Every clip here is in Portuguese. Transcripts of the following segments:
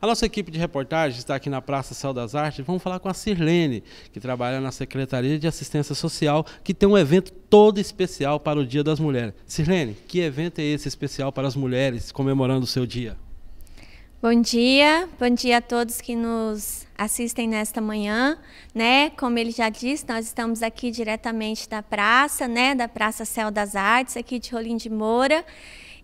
A nossa equipe de reportagem está aqui na Praça Céu das Artes. Vamos falar com a Sirlene, que trabalha na Secretaria de Assistência Social, que tem um evento todo especial para o Dia das Mulheres. Sirlene, que evento é esse especial para as mulheres comemorando o seu dia? Bom dia, bom dia a todos que nos assistem nesta manhã, né? Como ele já disse, nós estamos aqui diretamente da praça, né, da Praça Céu das Artes, aqui de Rolim de Moura.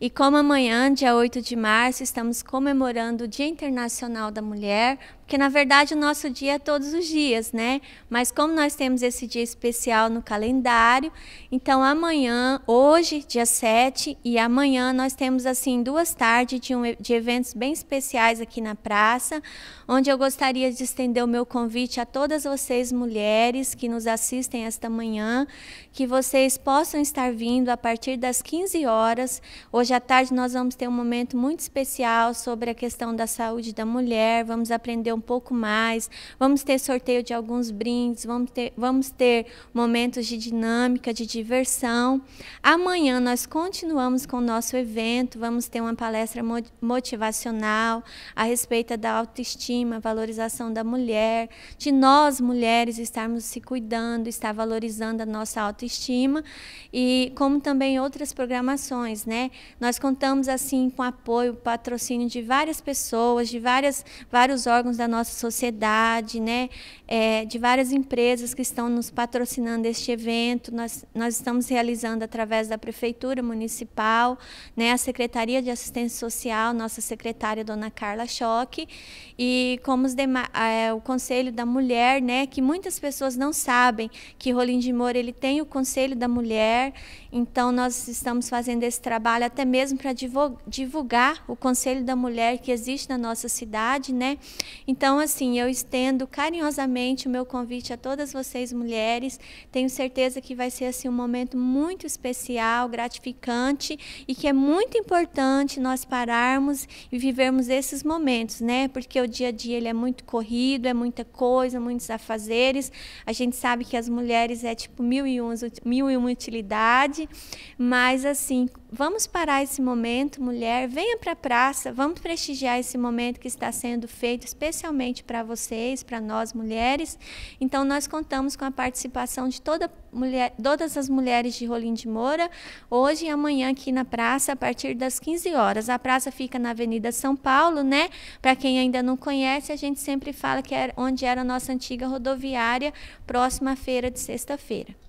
E como amanhã, dia 8 de março, estamos comemorando o Dia Internacional da Mulher, porque na verdade o nosso dia é todos os dias, né? Mas como nós temos esse dia especial no calendário, então amanhã, hoje, dia 7 e amanhã nós temos assim duas tardes de, um, de eventos bem especiais aqui na praça, onde eu gostaria de estender o meu convite a todas vocês mulheres que nos assistem esta manhã, que vocês possam estar vindo a partir das 15 horas. Hoje à tarde nós vamos ter um momento muito especial sobre a questão da saúde da mulher, vamos aprender um pouco mais. Vamos ter sorteio de alguns brindes, vamos ter, vamos ter momentos de dinâmica, de diversão. Amanhã nós continuamos com o nosso evento, vamos ter uma palestra motivacional a respeito da autoestima, valorização da mulher, de nós mulheres estarmos se cuidando, estar valorizando a nossa autoestima e como também outras programações, né? Nós contamos assim com apoio, patrocínio de várias pessoas, de várias vários órgãos da da nossa sociedade, né? É, de várias empresas que estão nos patrocinando este evento. Nós, nós estamos realizando através da Prefeitura Municipal, né? a Secretaria de Assistência Social, nossa secretária, dona Carla Choque, e como é, o Conselho da Mulher, né? que muitas pessoas não sabem que Rolim de Moura ele tem o Conselho da Mulher, então nós estamos fazendo esse trabalho até mesmo para divulgar o Conselho da Mulher que existe na nossa cidade. Né? Então, assim, eu estendo carinhosamente o meu convite a todas vocês mulheres. Tenho certeza que vai ser assim um momento muito especial, gratificante e que é muito importante nós pararmos e vivermos esses momentos, né? Porque o dia a dia ele é muito corrido, é muita coisa, muitos afazeres. A gente sabe que as mulheres é tipo mil e, uma mil e uma utilidade, mas assim vamos parar esse momento, mulher, venha para a praça, vamos prestigiar esse momento que está sendo feito especialmente para vocês, para nós mulheres. Então nós contamos com a participação de toda mulher, todas as mulheres de Rolim de Moura, hoje e amanhã aqui na praça a partir das 15 horas. A praça fica na Avenida São Paulo, né? Para quem ainda não conhece, a gente sempre fala que é onde era a nossa antiga rodoviária, próxima feira de sexta-feira.